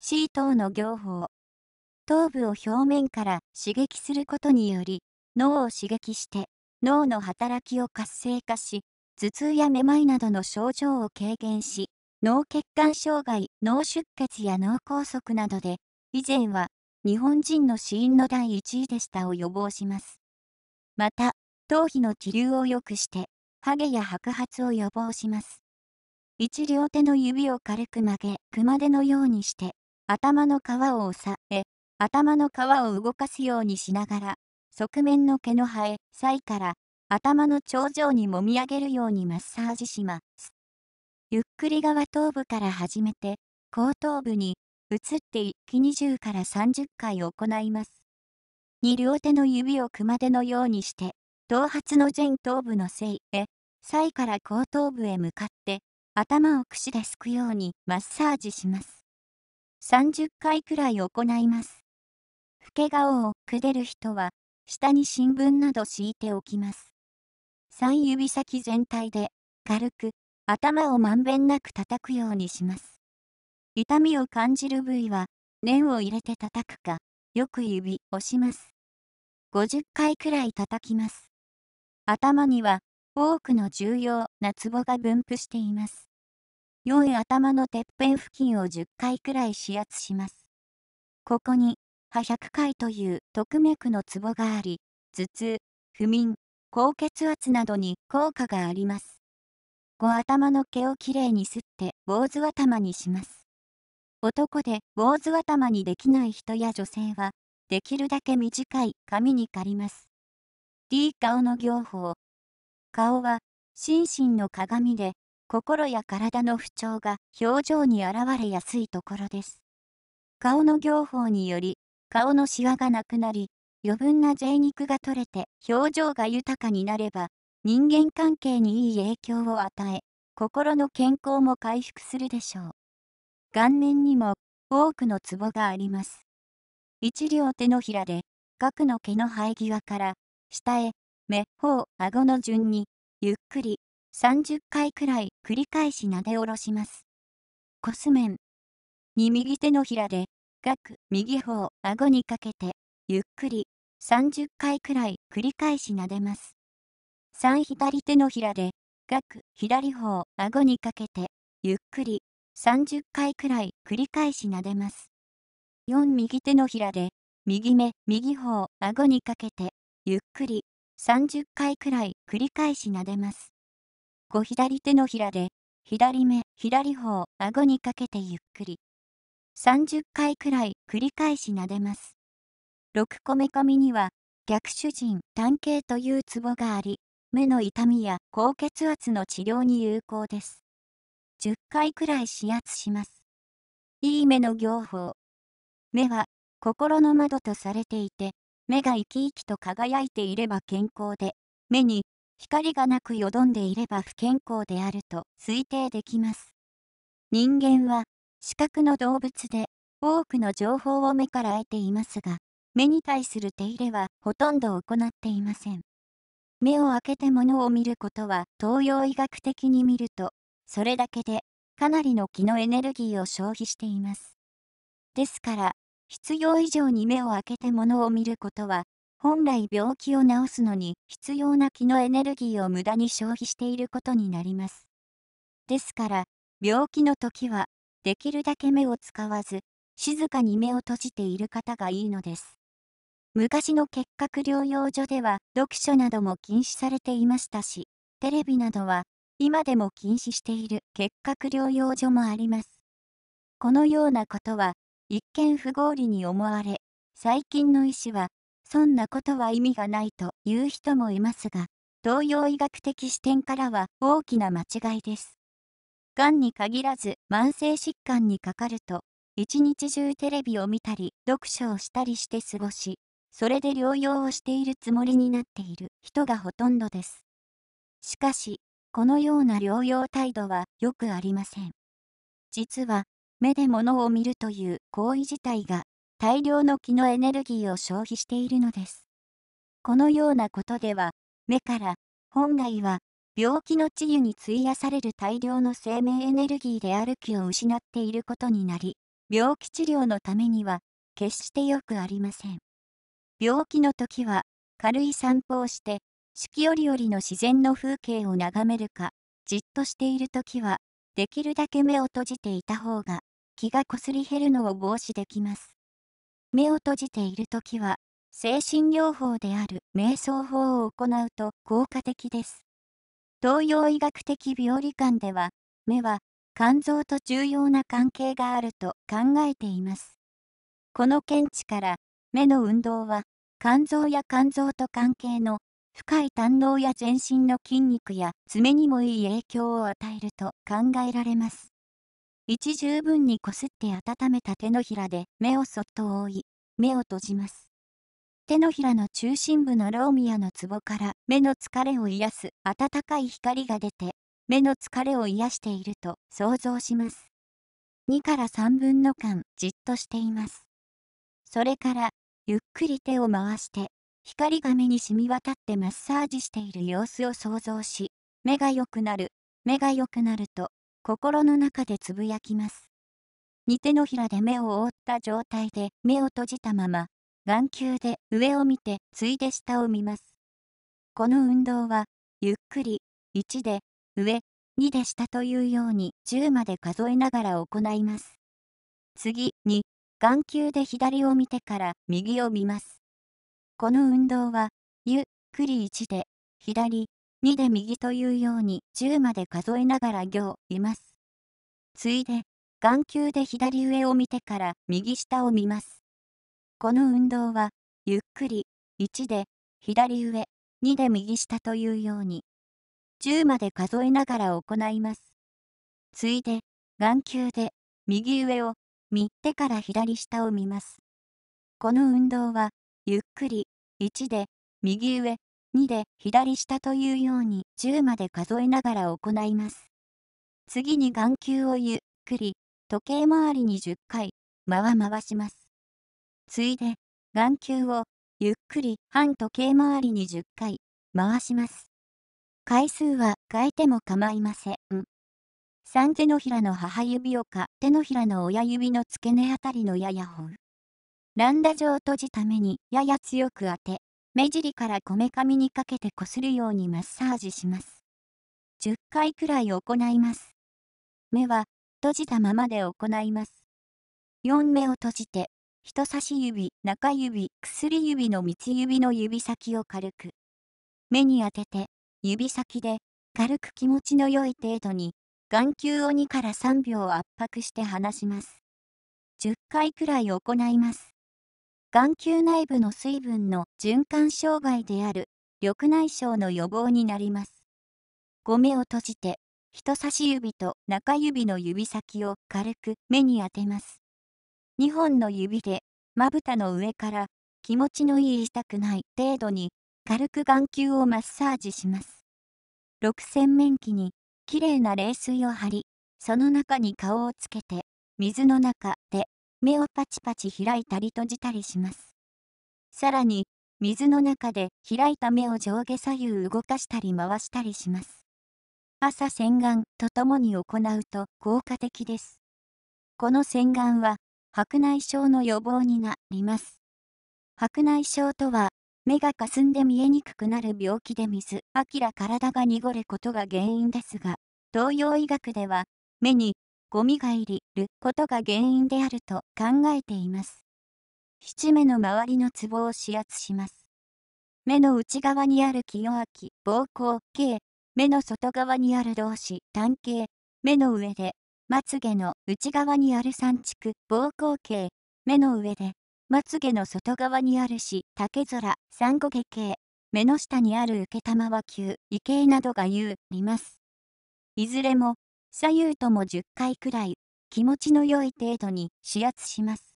C 等の行法。頭部を表面から刺激することにより、脳を刺激して、脳の働きを活性化し、頭痛やめまいなどの症状を軽減し、脳血管障害、脳出血や脳梗塞などで、以前は日本人の死因の第1位でしたを予防します。また、頭皮の気流を良くして、ハゲや白髪を予防します。一両手の指を軽く曲げ、熊手のようにして、頭の皮を押さえ、頭の皮を動かすようにしながら、側面の毛の生え、際から頭の頂上にもみ上げるようにマッサージします。ゆっくり側頭部から始めて、後頭部に移って一気20から30回行います。2両手の指を熊手のようにして、頭髪の前頭部の背へ、際から後頭部へ向かって、頭を櫛ですくようにマッサージします。30回くらい行います。老け顔をくでる人は、下に新聞など敷いておきます。3指先全体で、軽く、頭をまんべんなく叩くようにします。痛みを感じる部位は、念を入れて叩くか、よく指をします。50回くらい叩きます。頭には、多くの重要なツボが分布しています。4位頭のてっぺん付近を10回くらい指圧します。ここに、破100回という特脈のツボがあり、頭痛、不眠、高血圧などに効果があります。5頭の毛をきれいにすって坊主頭にします。男で坊主頭にできない人や女性は、できるだけ短い髪に刈ります。D 顔の行法。顔は、心身の鏡で、心や体の不調が表情に現れやすいところです。顔の行法により、顔のシワがなくなり、余分な贅肉が取れて表情が豊かになれば、人間関係にいい影響を与え、心の健康も回復するでしょう。顔面にも多くのツボがあります。一両手のひらで、角の毛の生え際から、下へ、目、頬、顎の順に、ゆっくり30回くらい繰り返し撫で下ろします。コスン。に右手のひらで、額右方顎にかけて、ゆっくり30回くらい繰り返し撫でます。3左手のひらで、額左方顎にかけて、ゆっくり30回くらい繰り返し撫でます。4右手のひらで、右目右方顎にかけて、ゆっくり30回くらい繰り返し撫でます。ご左手のひらで、左目、左方、顎にかけてゆっくり。30回くらい繰り返し撫でます。6個目込みには、逆主人、単形というツボがあり、目の痛みや高血圧の治療に有効です。10回くらい指圧します。いい目の行法。目は心の窓とされていて、目が生き生きと輝いていれば健康で、目に光がなくよどんでいれば不健康であると推定できます。人間は視覚の動物で多くの情報を目から得ていますが、目に対する手入れはほとんど行っていません。目を開けて物を見ることは東洋医学的に見ると、それだけでかなりの気のエネルギーを消費しています。ですから、必要以上に目を開けて物を見ることは本来病気を治すのに必要な気のエネルギーを無駄に消費していることになります。ですから、病気の時は、できるだけ目を使わず、静かに目を閉じている方がいいのです。昔の結核療養所では読書なども禁止されていましたし、テレビなどは今でも禁止している結核療養所もあります。このようなことは一見不合理に思われ、最近の医師はそんなことは意味がないという人もいますが、東洋医学的視点からは大きな間違いです。がんに限らず慢性疾患にかかると、一日中テレビを見たり読書をしたりして過ごし、それで療養をしているつもりになっている人がほとんどです。しかし、このような療養態度はよくありません。実は、目で物を見るという行為自体が大量の気のエネルギーを消費しているのです。このようなことでは、目から本来は病気の治癒に費やされる大量の生命エネルギーである気を失っていることになり、病気治療のためには決してよくありません。病気の時は軽い散歩をして四季折々の自然の風景を眺めるかじっとしている時はできるだけ目を閉じていた方が気がこすり減るのを防止できます。目を閉じている時は、精神療法である瞑想法を行うと効果的です。東洋医学的病理観では、目は肝臓と重要な関係があると考えています。この見地から、目の運動は、肝臓や肝臓と関係の深い胆のや全身の筋肉や爪にもいい影響を与えると考えられます。一十分にこすって温めた手のひらで目をそっと覆い、目を閉じます。手のひらの中心部のローミアのツボから目の疲れを癒す温かい光が出て、目の疲れを癒していると想像します。2から3分の間じっとしています。それから、ゆっくり手を回して、光が目に染み渡ってマッサージしている様子を想像し、目が良くなる、目が良くなると心の中でつぶやきます。二手のひらで目を覆った状態で目を閉じたまま、眼球で上を見て、ついで下を見ます。この運動は、ゆっくり、1で上、2で下というように10まで数えながら行います。次に、眼球で左を見てから右を見ます。この運動は、ゆっくり1で左、2で右というように10まで数えながら行います。ついで、眼球で左上を見てから右下を見ます。この運動は、ゆっくり、1で左上、2で右下というように、10まで数えながら行います。ついで、眼球で右上を見てから左下を見ます。この運動は、ゆっくり、1で右上、2で左下というように10まで数えながら行います。次に眼球をゆっくり時計回りに10回回回します。ついで眼球をゆっくり反時計回りに10回回します。回数は変えても構いません。三手のひらの母指をか手のひらの親指の付け根あたりのやや本。ランダ状を閉じた目にやや強く当て、目尻からこめかみにかけてこするようにマッサージします。10回くらい行います。目は閉じたままで行います。4目を閉じて、人差し指、中指、薬指の三つ指の指先を軽く、目に当てて、指先で軽く気持ちの良い程度に、眼球を2から3秒圧迫して離します。10回くらい行います。眼球内部の水分の循環障害である緑内障の予防になります。ご目を閉じて人差し指と中指の指先を軽く目に当てます。2本の指でまぶたの上から気持ちのいい痛くない程度に軽く眼球をマッサージします。6洗面器にきれいな冷水を張り、その中に顔をつけて水の中で目をパチパチ開いたり閉じたりします。さらに、水の中で開いた目を上下左右動かしたり回したりします。朝洗顔とともに行うと効果的です。この洗顔は白内障の予防になります。白内障とは、目がかすんで見えにくくなる病気で水、あきら体が濁ることが原因ですが、東洋医学では、目にゴミが入りることが原因であると考えています。七目の周りのツボを指圧します。目の内側にある清明、膀胱系、目の外側にある同志、短系、目の上で、まつげの内側にある三畜、膀胱系、目の上で、まつげの外側にあるし、竹空、三五毛系、目の下にある受け玉は球、異形などが言う、ります。いずれも、左右とも10回くらい気持ちの良い程度に指圧します。